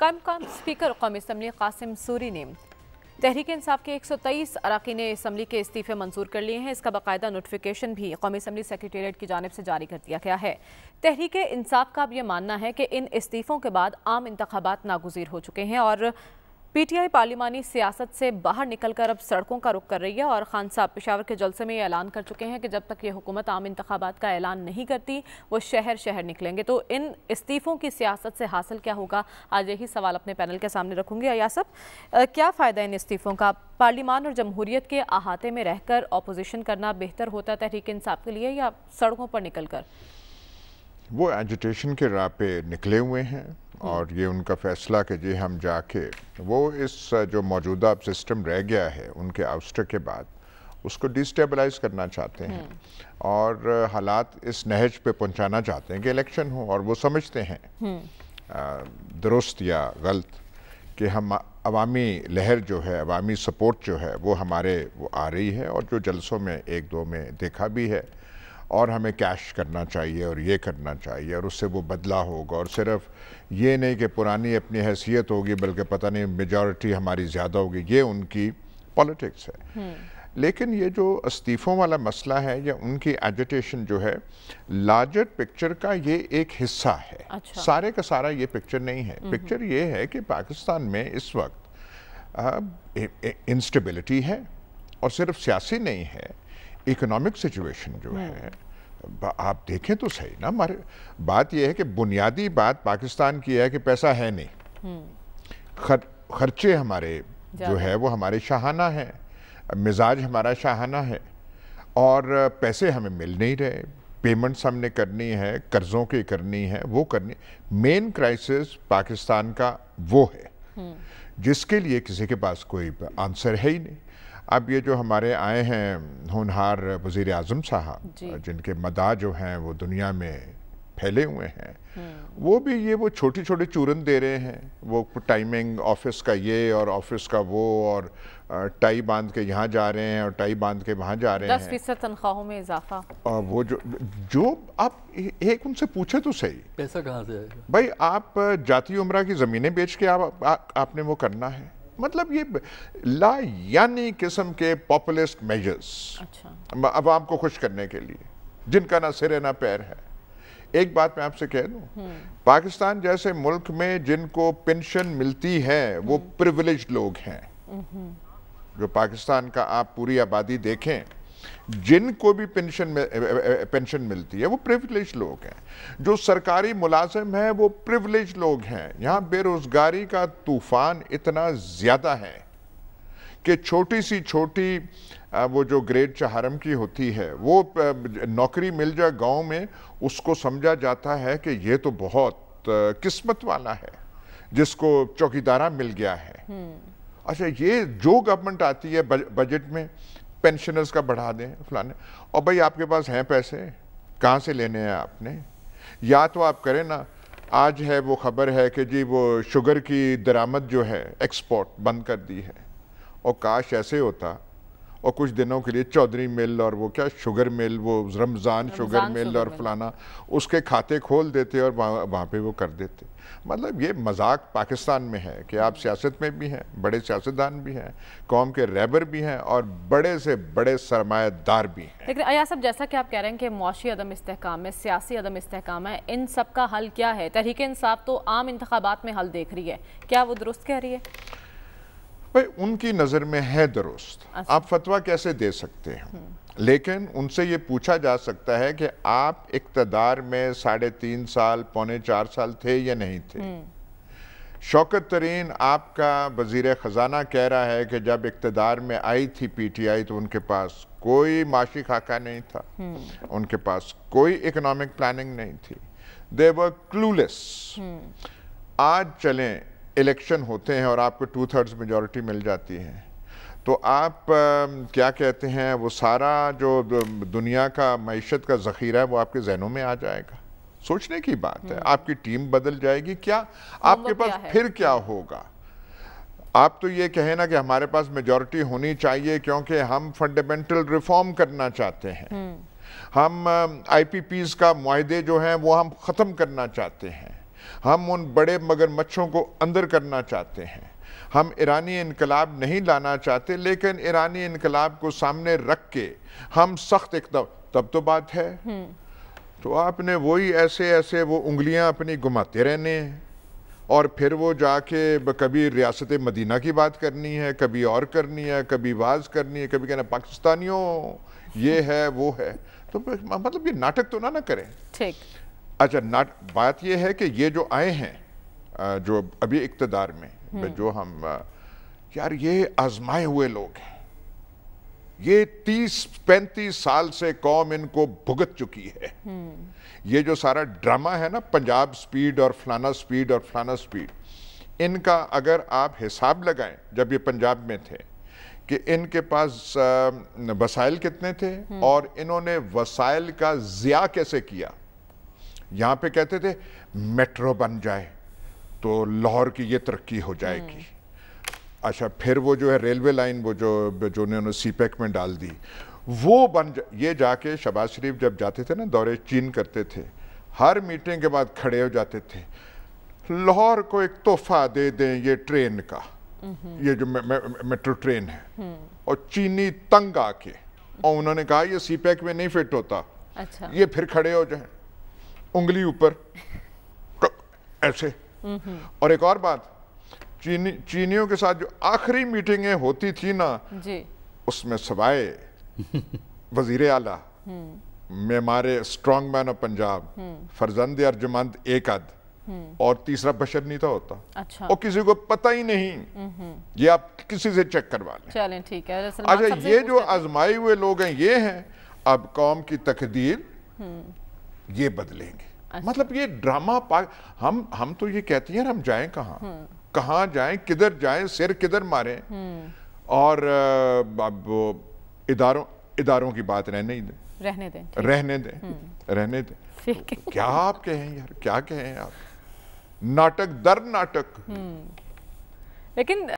कम कम स्पीकर कौमी असम्बली कासिम सूरी ने तहरीक इंसाफ के एक सौ तेईस अरकान इसम्बली के इस्तीफ़े मंजूर कर लिए हैं इसका बाकायदा नोटिफिकेशन भी कौमी असम्बली सेक्रटेट की जानब से जारी कर दिया गया है तहरीक इंसाफ का अब यह मानना है कि इन इस्तीफ़ों के बाद आम इंतबात नागजीर हो चुके हैं और पीटीआई पार्लिमानी सियासत से बाहर निकलकर अब सड़कों का रुख कर रही है और खान साहब पेशावर के जलसे में ये ऐलान कर चुके हैं कि जब तक ये हुकूमत आम इंतबात का ऐलान नहीं करती वो शहर शहर निकलेंगे तो इन इस्तीफ़ों की सियासत से हासिल क्या होगा आज यही सवाल अपने पैनल के सामने रखूंगी अयासब क्या फ़ायदा इन इस्तीफ़ों का पार्लिमान और जमहूरीत के अहाते में रहकर अपोजिशन करना बेहतर होता तहरीक इंसाफ के लिए या सड़कों पर निकल कर वो एजुटेशन के राह पे निकले हुए हैं और ये उनका फैसला कि जी हम जाके वो इस जो मौजूदा सिस्टम रह गया है उनके अवस्टर के बाद उसको डिस्टेबलाइज करना चाहते हैं हम्म। और हालात इस नहज पे पहुंचाना चाहते हैं कि इलेक्शन हो और वो समझते हैं हम्म। दुरुस्त या गलत कि हम अवामी लहर जो है अवामी सपोर्ट जो है वो हमारे वो आ रही है और जो जलसों में एक दो में देखा भी है और हमें कैश करना चाहिए और ये करना चाहिए और उससे वो बदला होगा और सिर्फ ये नहीं कि पुरानी अपनी हैसियत होगी बल्कि पता नहीं मेजॉरिटी हमारी ज़्यादा होगी ये उनकी पॉलिटिक्स है हम्म। लेकिन ये जो इस्तीफ़ों वाला मसला है या उनकी एजिटेशन जो है लार्जर पिक्चर का ये एक हिस्सा है अच्छा। सारे का सारा ये पिक्चर नहीं है पिक्चर हम्म। ये है कि पाकिस्तान में इस वक्त इंस्टेबिलिटी है और सिर्फ सियासी नहीं है इकोनॉमिक सिचुएशन जो hmm. है आप देखें तो सही ना हमारे बात यह है कि बुनियादी बात पाकिस्तान की है कि पैसा है नहीं hmm. खर, खर्चे हमारे जो है वो हमारे शाहाना है मिजाज हमारा शाहाना है और पैसे हमें मिल नहीं रहे पेमेंट्स हमने करनी है कर्ज़ों की करनी है वो करनी मेन क्राइसिस पाकिस्तान का वो है hmm. जिसके लिए किसी के पास कोई आंसर है ही नहीं अब ये जो हमारे आए हैं होनहार वजीर अजम साहब जिनके मदा जो हैं वो दुनिया में फैले हुए हैं हम्म। वो भी ये वो छोटे छोटे चूरन दे रहे हैं वो टाइमिंग ऑफिस का ये और ऑफिस का वो और टाई बांध के यहाँ जा रहे हैं और टाई बांध के वहाँ जा रहे हैं दस फीसद तनख्वाहों में इजाफा और वो जो जो आप एक उनसे पूछे तो सही पैसा कहाँ से आएगा भाई आप जाती उम्र की ज़मीनें बेच के आप, आ, आपने वो करना है मतलब ये ला यानी किस्म के पॉपुलिस्ट मेजर्स अच्छा। आवाम को खुश करने के लिए जिनका ना सिर है ना पैर है एक बात मैं आपसे कह दूं हम्म। पाकिस्तान जैसे मुल्क में जिनको पेंशन मिलती है वो प्रिविलेज हम्म। लोग हैं हम्म। जो पाकिस्तान का आप पूरी आबादी देखें जिनको भी पेंशन पेंशन मिलती है वो प्रिविलेज लोग हैं जो सरकारी मुलाजिम हैं वो प्रिविलेज लोग हैं यहाँ बेरोज़गारी का तूफान इतना ज़्यादा है कि छोटी सी छोटी वो जो ग्रेड चहारम की होती है वो नौकरी मिल जाए गांव में उसको समझा जाता है कि ये तो बहुत किस्मत वाला है जिसको चौकीदारा मिल गया है हम्म। अच्छा ये जो गवर्नमेंट आती है बजट में पेंशनर्स का बढ़ा दें फलाने और भाई आपके पास हैं पैसे कहाँ से लेने हैं आपने या तो आप करें ना आज है वो ख़बर है कि जी वो शुगर की दरामद जो है एक्सपोर्ट बंद कर दी है और काश ऐसे होता और कुछ दिनों के लिए चौधरी मिल और वो क्या शुगर मिल वो रमज़ान शुगर मिल और फलाना उसके खाते खोल देते और वहाँ पर वो कर देते मतलब ये मजाक पाकिस्तान में है कि आप सियासत में भी हैं बड़े सियासतदान भी हैं कौम के रैबर भी हैं और बड़े से बड़े सरमादार भी हैं लेकिन अया सब जैसा कि आप कह रहे हैं कि मुआशी अदम इसकाम है सियासी अदम इसकाम है इन सब का हल क्या है तहरीक इंसाफ तो आम इंतबात में हल देख रही है क्या वो दुरुस्त कह रही है भाई उनकी नज़र में है दुरुस्त अच्छा। आप फतवा कैसे दे सकते हैं हम्म। लेकिन उनसे ये पूछा जा सकता है कि आप इकतदार में साढ़े तीन साल पौने चार साल थे या नहीं थे हम्म। शौकत तरीन आपका वजीर ख़जाना कह रहा है कि जब इकतदार में आई थी पी टी आई तो उनके पास कोई माशी खाका नहीं था हम्म। उनके पास कोई इकोनॉमिक प्लानिंग नहीं थी देवर क्लूलेस आज चलें इलेक्शन होते हैं और आपको टू थर्ड्स मेजॉरिटी मिल जाती है तो आप आ, क्या कहते हैं वो सारा जो दुनिया का मीशत का ज़ख़ीरा है वो आपके जहनों में आ जाएगा सोचने की बात है हम्म। आपकी टीम बदल जाएगी क्या आपके पास क्या फिर क्या हम्म। होगा आप तो ये कहें ना कि हमारे पास मेजॉरिटी होनी चाहिए क्योंकि हम फंडामेंटल रिफॉर्म करना चाहते हैं हम्म। हम आईपीपीज का माहदे जो हैं वो हम ख़त्म करना चाहते हैं हम उन बड़े मगरमच्छों को अंदर करना चाहते हैं हम ईरानी इनकलाब नहीं लाना चाहते लेकिन ईरानी इनकलाब को सामने रख के हम सख्त एकदम तब तो बात है हम्म। तो आपने वही ऐसे ऐसे वो उंगलियां अपनी घुमाते रहने हैं और फिर वो जाके कभी रियासत मदीना की बात करनी है कभी और करनी है कभी वाज करनी है कभी कहना पाकिस्तानियों ये है वो है तो मतलब ये नाटक तो ना ना करें ठीक अच्छा नाट बात यह है कि ये जो आए हैं जो अभी इकतदार में हम्म। जो हम यार ये आजमाए हुए लोग हैं ये तीस पैंतीस साल से कौम इनको भुगत चुकी है हम्म। ये जो सारा ड्रामा है ना पंजाब स्पीड और फलाना स्पीड और फलाना स्पीड इनका अगर आप हिसाब लगाएं जब ये पंजाब में थे कि इनके पास वसाइल कितने थे हम्म। और इन्होंने वसाइल का ज़िया कैसे किया यहाँ पे कहते थे मेट्रो बन जाए तो लाहौर की ये तरक्की हो जाएगी हम्म। अच्छा फिर वो जो है रेलवे लाइन वो जो जो उन्होंने सी पैक e में डाल दी वो बन जा ये जाके शबाज शरीफ जब जाते थे ना दौरे चीन करते थे हर मीटिंग के बाद खड़े हो जाते थे लाहौर को एक तोहफा दे दें ये ट्रेन का हम्म। ये जो मे, मे, मेट्रो ट्रेन है हम्म। और चीनी तंग आके और उन्होंने कहा ये सी पैक e में नहीं फिट होता अच्छा। ये फिर खड़े हो जाए उंगली ऊपर तो, ऐसे और एक और बात चीनी चीनियों के साथ जो आखिरी मीटिंगें होती थी ना जी। उसमें सवाए वजीर आला मेमारे स्ट्रॉन्ग मैन ऑफ पंजाब फरजंद अर्जुमंद एक अद हम्म। और तीसरा बशर नहीं था होता अच्छा। और किसी को पता ही नहीं। ये आप किसी से चेक करवा लें चलें ठीक है अच्छा ये जो आजमाए हुए लोग हैं ये हैं अब कौम की तकदीर हम्म। ये बदलेंगे अच्छा। मतलब ये ड्रामा पा हम हम तो ये कहते हैं हम जाएं कहाँ हम्म। कहाँ जाएं किधर जाएं सिर किधर मारें हम्म। और अब इधारों इधारों की बात रहने ही दें रहने दें रहने दें हम्म। रहने दें क्या आप कहें यार क्या कहें आप नाटक दर नाटक लेकिन